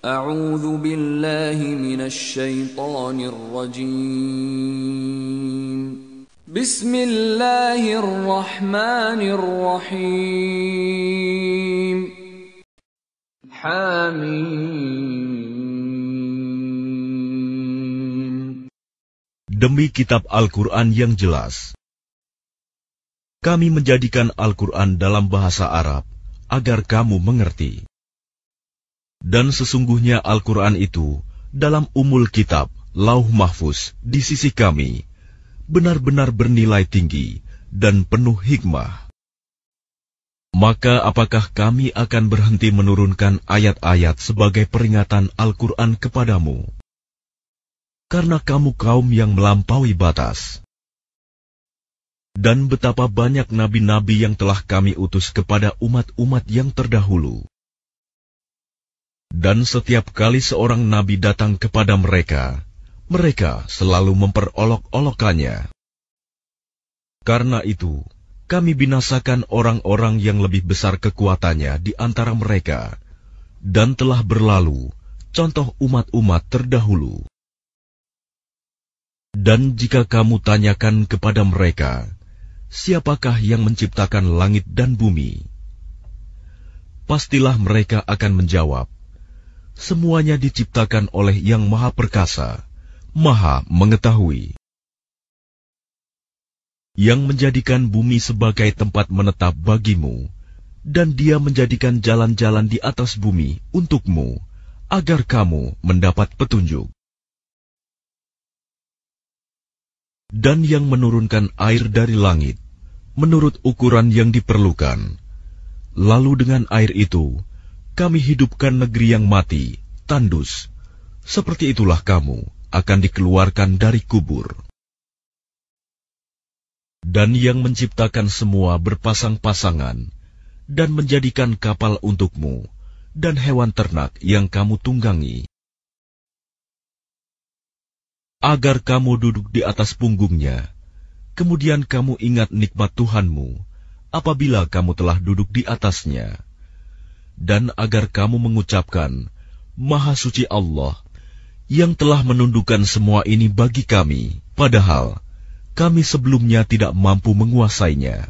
أعوذ بالله من الشيطان الرجيم بسم الله الرحمن الرحيم حميم Demi kitab Al-Quran yang jelas, kami menjadikan Al-Quran dalam bahasa Arab agar kamu mengerti. Dan sesungguhnya Al-Quran itu dalam umul kitab, lauh mahfuz, di sisi kami, benar-benar bernilai tinggi dan penuh hikmah. Maka apakah kami akan berhenti menurunkan ayat-ayat sebagai peringatan Al-Quran kepadamu? Karena kamu kaum yang melampaui batas. Dan betapa banyak nabi-nabi yang telah kami utus kepada umat-umat yang terdahulu dan setiap kali seorang nabi datang kepada mereka, mereka selalu memperolok olokkannya Karena itu, kami binasakan orang-orang yang lebih besar kekuatannya di antara mereka, dan telah berlalu contoh umat-umat terdahulu. Dan jika kamu tanyakan kepada mereka, siapakah yang menciptakan langit dan bumi? Pastilah mereka akan menjawab, semuanya diciptakan oleh Yang Maha Perkasa, Maha Mengetahui. Yang menjadikan bumi sebagai tempat menetap bagimu, dan Dia menjadikan jalan-jalan di atas bumi untukmu, agar kamu mendapat petunjuk. Dan yang menurunkan air dari langit, menurut ukuran yang diperlukan, lalu dengan air itu kami hidupkan negeri yang mati, tandus. Seperti itulah kamu akan dikeluarkan dari kubur. Dan yang menciptakan semua berpasang-pasangan, dan menjadikan kapal untukmu, dan hewan ternak yang kamu tunggangi. Agar kamu duduk di atas punggungnya, kemudian kamu ingat nikmat Tuhanmu apabila kamu telah duduk di atasnya dan agar kamu mengucapkan, Maha Suci Allah, yang telah menundukkan semua ini bagi kami, padahal kami sebelumnya tidak mampu menguasainya.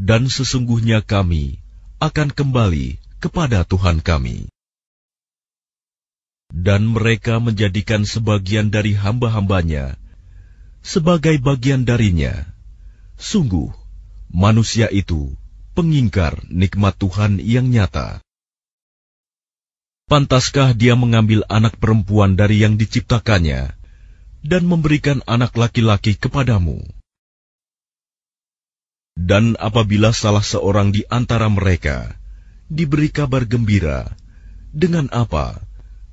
Dan sesungguhnya kami akan kembali kepada Tuhan kami. Dan mereka menjadikan sebagian dari hamba-hambanya sebagai bagian darinya. Sungguh, manusia itu pengingkar nikmat Tuhan yang nyata. Pantaskah dia mengambil anak perempuan dari yang diciptakannya dan memberikan anak laki-laki kepadamu? Dan apabila salah seorang di antara mereka diberi kabar gembira, dengan apa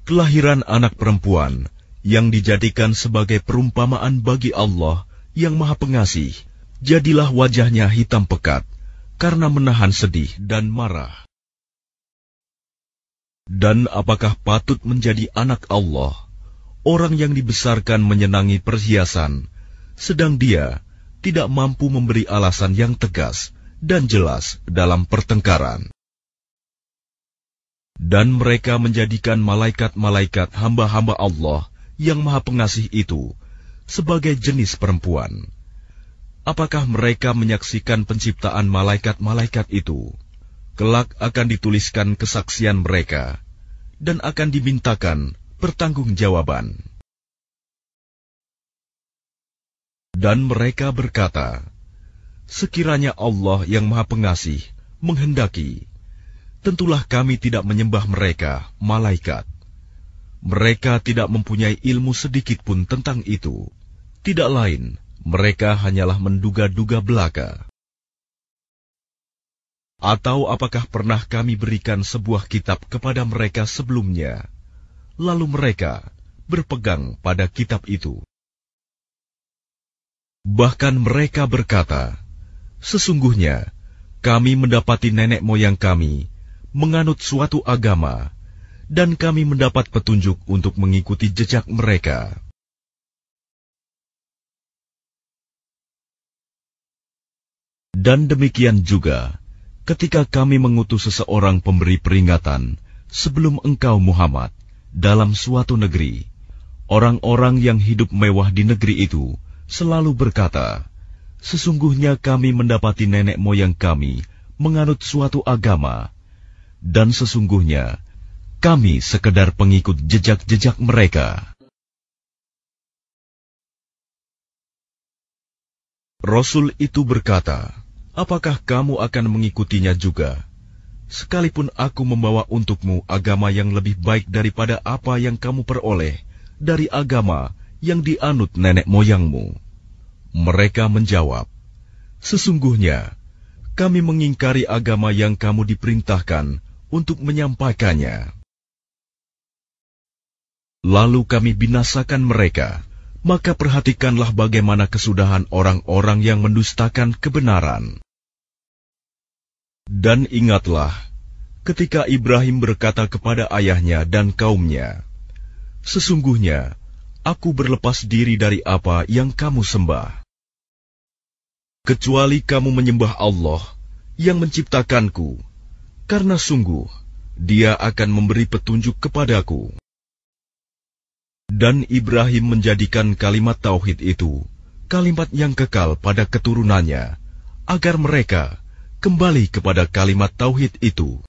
kelahiran anak perempuan yang dijadikan sebagai perumpamaan bagi Allah yang Maha Pengasih, jadilah wajahnya hitam pekat, karena menahan sedih dan marah. Dan apakah patut menjadi anak Allah, orang yang dibesarkan menyenangi perhiasan, sedang dia tidak mampu memberi alasan yang tegas dan jelas dalam pertengkaran. Dan mereka menjadikan malaikat-malaikat hamba-hamba Allah yang maha pengasih itu sebagai jenis perempuan apakah mereka menyaksikan penciptaan malaikat-malaikat itu? Kelak akan dituliskan kesaksian mereka dan akan dimintakan pertanggungjawaban. Dan mereka berkata, Sekiranya Allah yang Maha Pengasih menghendaki, tentulah kami tidak menyembah mereka, malaikat. Mereka tidak mempunyai ilmu sedikit pun tentang itu. Tidak lain, mereka hanyalah menduga-duga belaka. Atau apakah pernah kami berikan sebuah kitab kepada mereka sebelumnya, lalu mereka berpegang pada kitab itu? Bahkan mereka berkata, "Sesungguhnya kami mendapati nenek moyang kami menganut suatu agama, dan kami mendapat petunjuk untuk mengikuti jejak mereka." Dan demikian juga ketika kami mengutus seseorang pemberi peringatan sebelum engkau Muhammad dalam suatu negeri, orang-orang yang hidup mewah di negeri itu selalu berkata, Sesungguhnya kami mendapati nenek moyang kami menganut suatu agama, dan sesungguhnya kami sekedar pengikut jejak-jejak mereka.' Rasul itu berkata, "Apakah kamu akan mengikutinya juga? Sekalipun aku membawa untukmu agama yang lebih baik daripada apa yang kamu peroleh dari agama yang dianut nenek moyangmu." Mereka menjawab, "Sesungguhnya kami mengingkari agama yang kamu diperintahkan untuk menyampaikannya." Lalu kami binasakan mereka maka perhatikanlah bagaimana kesudahan orang-orang yang mendustakan kebenaran. Dan ingatlah, ketika Ibrahim berkata kepada ayahnya dan kaumnya, Sesungguhnya, aku berlepas diri dari apa yang kamu sembah. Kecuali kamu menyembah Allah yang menciptakanku, karena sungguh, dia akan memberi petunjuk kepadaku. Dan Ibrahim menjadikan kalimat tauhid itu kalimat yang kekal pada keturunannya, agar mereka kembali kepada kalimat tauhid itu.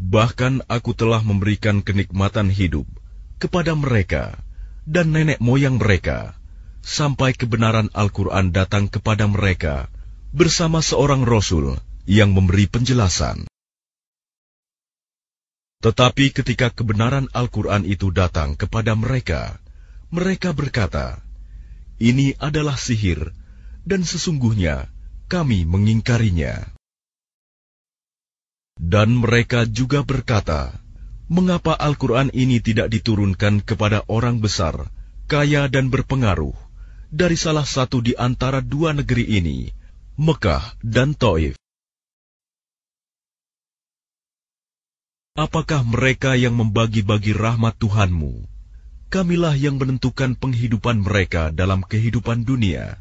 Bahkan aku telah memberikan kenikmatan hidup kepada mereka dan nenek moyang mereka, sampai kebenaran Al-Quran datang kepada mereka bersama seorang rasul yang memberi penjelasan. Tetapi ketika kebenaran Al-Quran itu datang kepada mereka, mereka berkata, "Ini adalah sihir, dan sesungguhnya kami mengingkarinya." Dan mereka juga berkata, "Mengapa Al-Quran ini tidak diturunkan kepada orang besar, kaya, dan berpengaruh dari salah satu di antara dua negeri ini, Mekah dan Taif?" Apakah mereka yang membagi-bagi rahmat Tuhanmu? Kamilah yang menentukan penghidupan mereka dalam kehidupan dunia,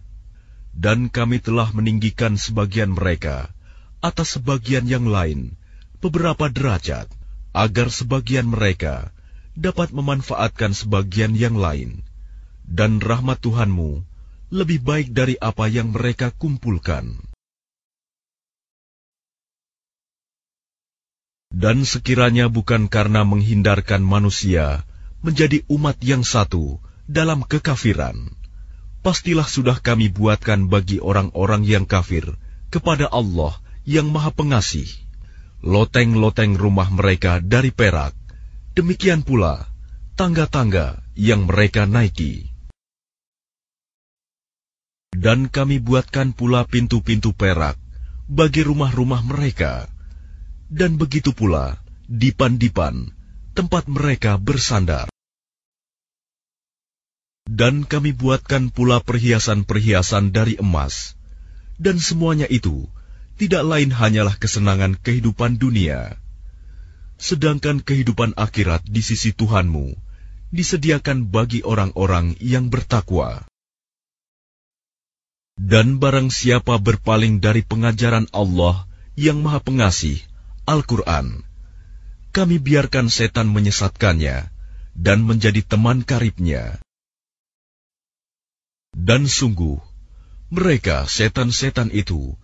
dan kami telah meninggikan sebagian mereka atas sebagian yang lain beberapa derajat, agar sebagian mereka dapat memanfaatkan sebagian yang lain, dan rahmat Tuhanmu lebih baik dari apa yang mereka kumpulkan. Dan sekiranya bukan karena menghindarkan manusia menjadi umat yang satu dalam kekafiran, pastilah sudah kami buatkan bagi orang-orang yang kafir kepada Allah yang Maha Pengasih loteng-loteng rumah mereka dari perak, demikian pula tangga-tangga yang mereka naiki. Dan kami buatkan pula pintu-pintu perak bagi rumah-rumah mereka dan begitu pula dipan-dipan tempat mereka bersandar. Dan kami buatkan pula perhiasan-perhiasan dari emas, dan semuanya itu tidak lain hanyalah kesenangan kehidupan dunia. Sedangkan kehidupan akhirat di sisi Tuhanmu disediakan bagi orang-orang yang bertakwa. Dan barang siapa berpaling dari pengajaran Allah yang Maha Pengasih Al-Quran, kami biarkan setan menyesatkannya dan menjadi teman karibnya. Dan sungguh, mereka setan-setan itu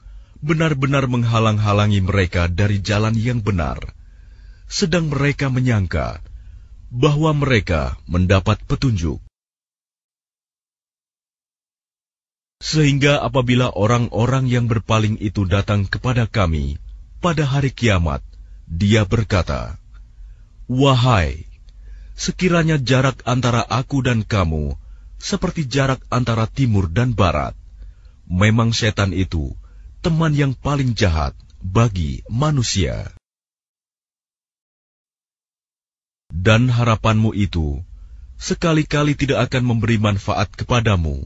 benar-benar menghalang-halangi mereka dari jalan yang benar, sedang mereka menyangka bahwa mereka mendapat petunjuk. Sehingga apabila orang-orang yang berpaling itu datang kepada kami, pada hari kiamat, dia berkata, "Wahai, sekiranya jarak antara aku dan kamu seperti jarak antara timur dan barat, memang setan itu teman yang paling jahat bagi manusia." Dan harapanmu itu sekali-kali tidak akan memberi manfaat kepadamu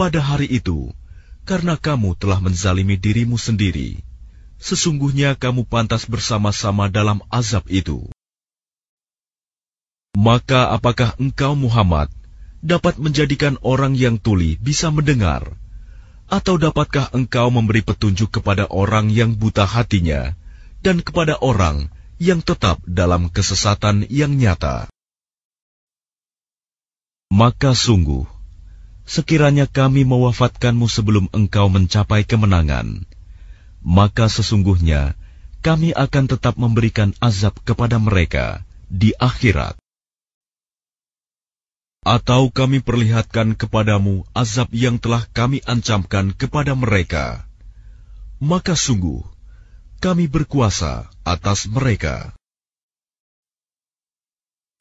pada hari itu, karena kamu telah menzalimi dirimu sendiri sesungguhnya kamu pantas bersama-sama dalam azab itu. Maka apakah engkau Muhammad dapat menjadikan orang yang tuli bisa mendengar? Atau dapatkah engkau memberi petunjuk kepada orang yang buta hatinya dan kepada orang yang tetap dalam kesesatan yang nyata? Maka sungguh, sekiranya kami mewafatkanmu sebelum engkau mencapai kemenangan, maka sesungguhnya kami akan tetap memberikan azab kepada mereka di akhirat. Atau kami perlihatkan kepadamu azab yang telah kami ancamkan kepada mereka. Maka sungguh, kami berkuasa atas mereka.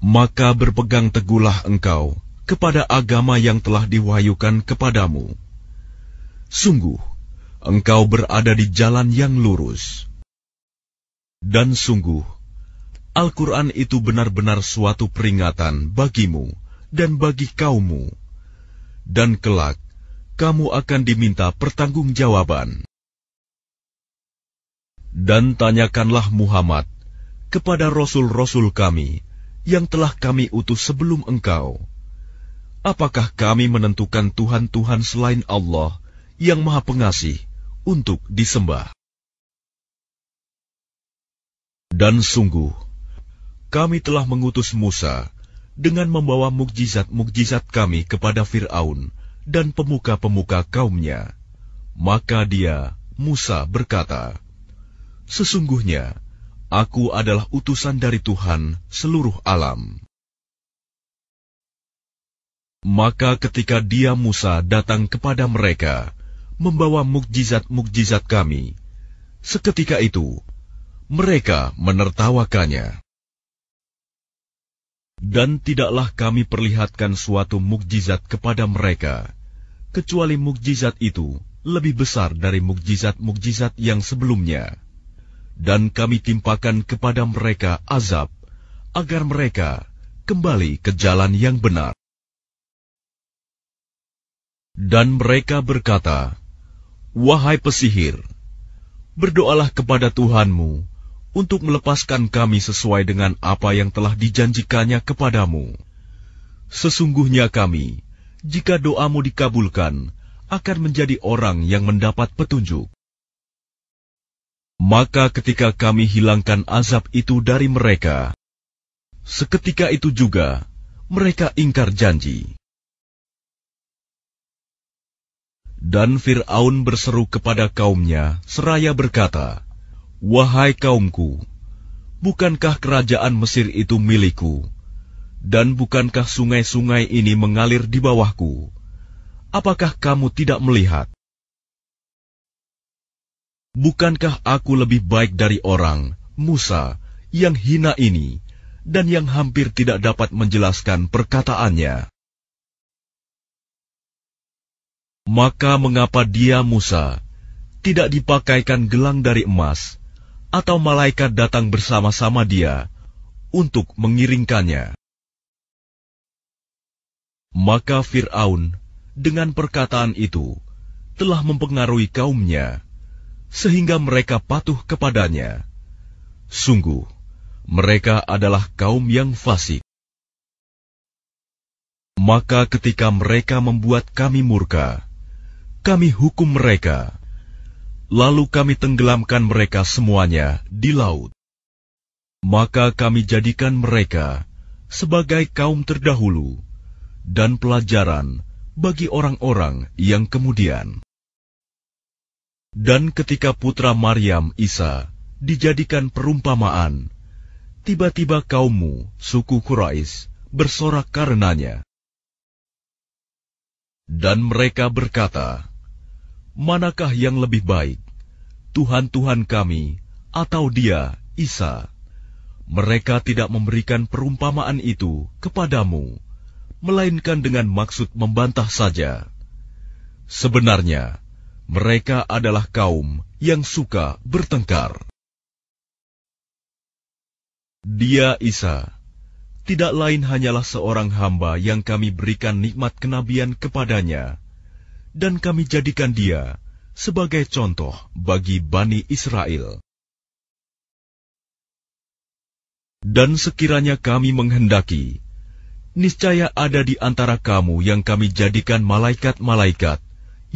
Maka berpegang teguhlah engkau kepada agama yang telah diwahyukan kepadamu. Sungguh, engkau berada di jalan yang lurus. Dan sungguh, Al-Quran itu benar-benar suatu peringatan bagimu dan bagi kaummu. Dan kelak, kamu akan diminta pertanggungjawaban. Dan tanyakanlah Muhammad kepada rasul-rasul kami yang telah kami utus sebelum engkau. Apakah kami menentukan Tuhan-Tuhan selain Allah yang Maha Pengasih untuk disembah. Dan sungguh, kami telah mengutus Musa dengan membawa mukjizat-mukjizat kami kepada Firaun dan pemuka-pemuka kaumnya. Maka dia, Musa, berkata, "Sesungguhnya..." Aku adalah utusan dari Tuhan seluruh alam. Maka ketika dia Musa datang kepada mereka membawa mukjizat-mukjizat kami. Seketika itu, mereka menertawakannya. Dan tidaklah kami perlihatkan suatu mukjizat kepada mereka, kecuali mukjizat itu lebih besar dari mukjizat-mukjizat yang sebelumnya. Dan kami timpakan kepada mereka azab, agar mereka kembali ke jalan yang benar. Dan mereka berkata, Wahai pesihir, berdoalah kepada Tuhanmu untuk melepaskan kami sesuai dengan apa yang telah dijanjikannya kepadamu. Sesungguhnya kami, jika doamu dikabulkan, akan menjadi orang yang mendapat petunjuk. Maka ketika kami hilangkan azab itu dari mereka, seketika itu juga mereka ingkar janji. Dan Fir'aun berseru kepada kaumnya, seraya berkata, Wahai kaumku, bukankah kerajaan Mesir itu milikku? Dan bukankah sungai-sungai ini mengalir di bawahku? Apakah kamu tidak melihat? Bukankah aku lebih baik dari orang, Musa, yang hina ini, dan yang hampir tidak dapat menjelaskan perkataannya? Maka mengapa dia Musa tidak dipakaikan gelang dari emas atau malaikat datang bersama-sama dia untuk mengiringkannya? Maka Fir'aun dengan perkataan itu telah mempengaruhi kaumnya sehingga mereka patuh kepadanya. Sungguh, mereka adalah kaum yang fasik. Maka ketika mereka membuat kami murka, kami hukum mereka. Lalu kami tenggelamkan mereka semuanya di laut. Maka kami jadikan mereka sebagai kaum terdahulu dan pelajaran bagi orang-orang yang kemudian. Dan ketika putra Maryam Isa dijadikan perumpamaan, tiba-tiba kaummu, suku Quraisy, bersorak karenanya. Dan mereka berkata, manakah yang lebih baik, Tuhan-Tuhan kami atau dia, Isa? Mereka tidak memberikan perumpamaan itu kepadamu, melainkan dengan maksud membantah saja. Sebenarnya, mereka adalah kaum yang suka bertengkar. Dia Isa, tidak lain hanyalah seorang hamba yang kami berikan nikmat kenabian kepadanya, dan kami jadikan dia sebagai contoh bagi Bani Israel. Dan sekiranya kami menghendaki, niscaya ada di antara kamu yang kami jadikan malaikat-malaikat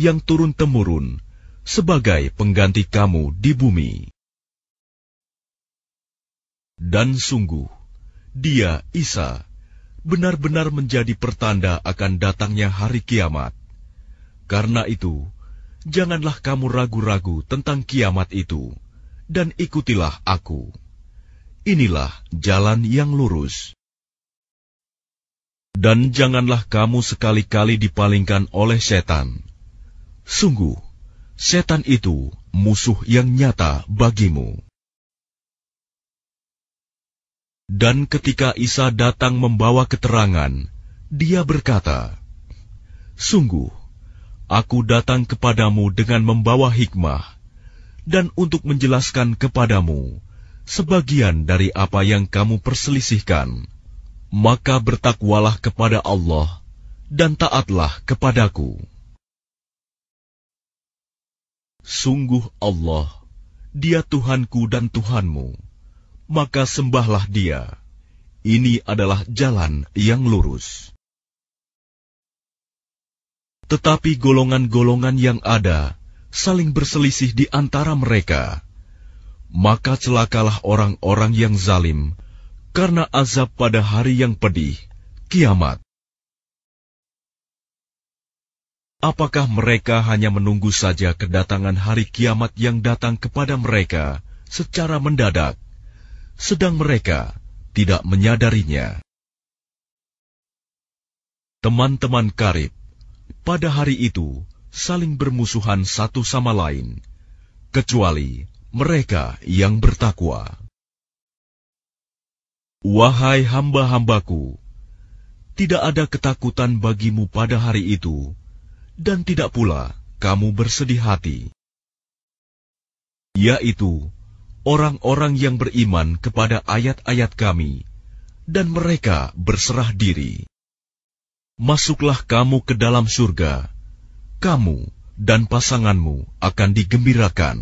yang turun-temurun sebagai pengganti kamu di bumi. Dan sungguh, dia, Isa, benar-benar menjadi pertanda akan datangnya hari kiamat. Karena itu, janganlah kamu ragu-ragu tentang kiamat itu, dan ikutilah aku. Inilah jalan yang lurus. Dan janganlah kamu sekali-kali dipalingkan oleh setan. Sungguh, setan itu musuh yang nyata bagimu. Dan ketika Isa datang membawa keterangan, dia berkata, Sungguh, Aku datang kepadamu dengan membawa hikmah dan untuk menjelaskan kepadamu sebagian dari apa yang kamu perselisihkan. Maka bertakwalah kepada Allah dan taatlah kepadaku. Sungguh Allah, Dia Tuhanku dan Tuhanmu, maka sembahlah Dia. Ini adalah jalan yang lurus. Tetapi golongan-golongan yang ada saling berselisih di antara mereka. Maka celakalah orang-orang yang zalim karena azab pada hari yang pedih, kiamat. Apakah mereka hanya menunggu saja kedatangan hari kiamat yang datang kepada mereka secara mendadak, sedang mereka tidak menyadarinya? Teman-teman karib, pada hari itu saling bermusuhan satu sama lain, kecuali mereka yang bertakwa. Wahai hamba-hambaku, tidak ada ketakutan bagimu pada hari itu, dan tidak pula kamu bersedih hati, yaitu orang-orang yang beriman kepada ayat-ayat Kami, dan mereka berserah diri masuklah kamu ke dalam surga. Kamu dan pasanganmu akan digembirakan.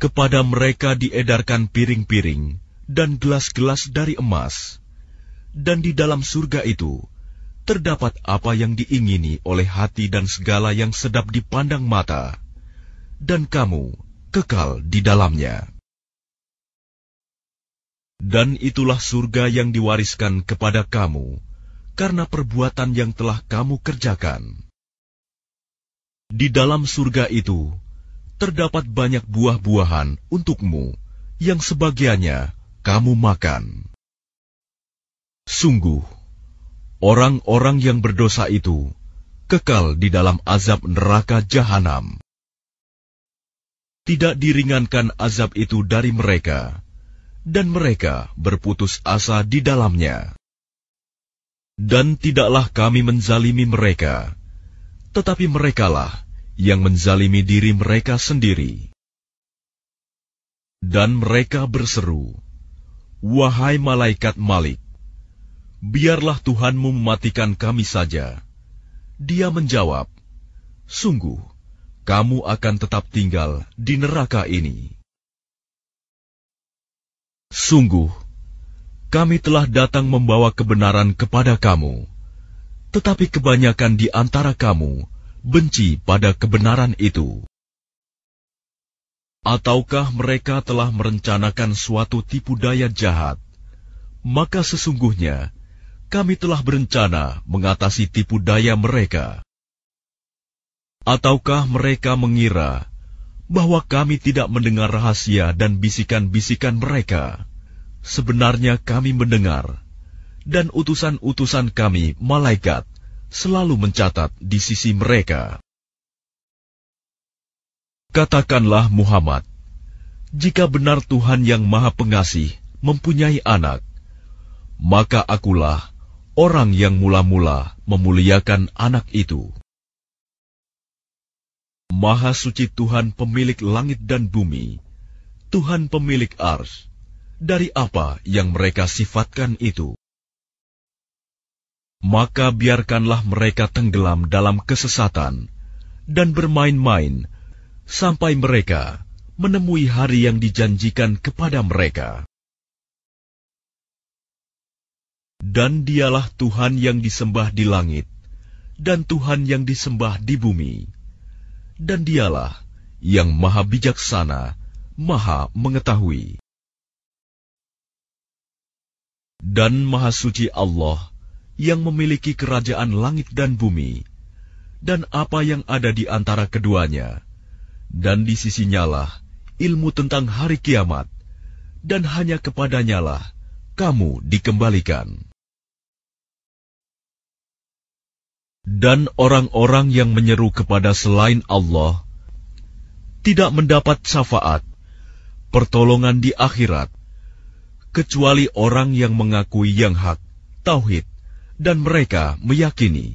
Kepada mereka diedarkan piring-piring dan gelas-gelas dari emas. Dan di dalam surga itu, terdapat apa yang diingini oleh hati dan segala yang sedap dipandang mata. Dan kamu kekal di dalamnya. Dan itulah surga yang diwariskan kepada kamu karena perbuatan yang telah kamu kerjakan. Di dalam surga itu terdapat banyak buah-buahan untukmu, yang sebagiannya kamu makan. Sungguh, orang-orang yang berdosa itu kekal di dalam azab neraka jahanam. Tidak diringankan azab itu dari mereka dan mereka berputus asa di dalamnya. Dan tidaklah kami menzalimi mereka, tetapi merekalah yang menzalimi diri mereka sendiri. Dan mereka berseru, Wahai malaikat Malik, biarlah Tuhanmu mematikan kami saja. Dia menjawab, Sungguh, kamu akan tetap tinggal di neraka ini. Sungguh, kami telah datang membawa kebenaran kepada kamu, tetapi kebanyakan di antara kamu benci pada kebenaran itu. Ataukah mereka telah merencanakan suatu tipu daya jahat? Maka sesungguhnya kami telah berencana mengatasi tipu daya mereka. Ataukah mereka mengira bahwa kami tidak mendengar rahasia dan bisikan-bisikan mereka? Sebenarnya kami mendengar, dan utusan-utusan kami, malaikat, selalu mencatat di sisi mereka. Katakanlah Muhammad, jika benar Tuhan yang Maha Pengasih mempunyai anak, maka akulah orang yang mula-mula memuliakan anak itu. Maha suci Tuhan pemilik langit dan bumi, Tuhan pemilik ars, dari apa yang mereka sifatkan itu. Maka biarkanlah mereka tenggelam dalam kesesatan dan bermain-main sampai mereka menemui hari yang dijanjikan kepada mereka. Dan dialah Tuhan yang disembah di langit, dan Tuhan yang disembah di bumi. Dan dialah yang maha bijaksana, maha mengetahui dan Maha Suci Allah yang memiliki kerajaan langit dan bumi, dan apa yang ada di antara keduanya, dan di sisinyalah ilmu tentang hari kiamat, dan hanya kepadanyalah kamu dikembalikan. Dan orang-orang yang menyeru kepada selain Allah tidak mendapat syafaat, pertolongan di akhirat, kecuali orang yang mengakui yang hak, tauhid, dan mereka meyakini.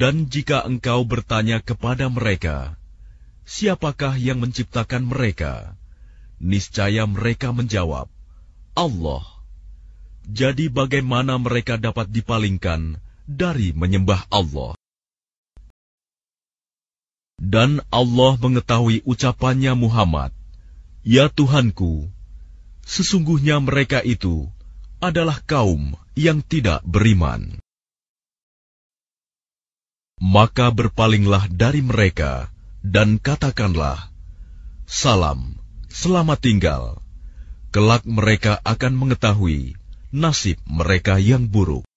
Dan jika engkau bertanya kepada mereka, "Siapakah yang menciptakan mereka?" niscaya mereka menjawab, "Allah." Jadi, bagaimana mereka dapat dipalingkan dari menyembah Allah? Dan Allah mengetahui ucapannya Muhammad, "Ya Tuhanku." Sesungguhnya mereka itu adalah kaum yang tidak beriman. Maka berpalinglah dari mereka dan katakanlah, Salam, selamat tinggal. Kelak mereka akan mengetahui nasib mereka yang buruk.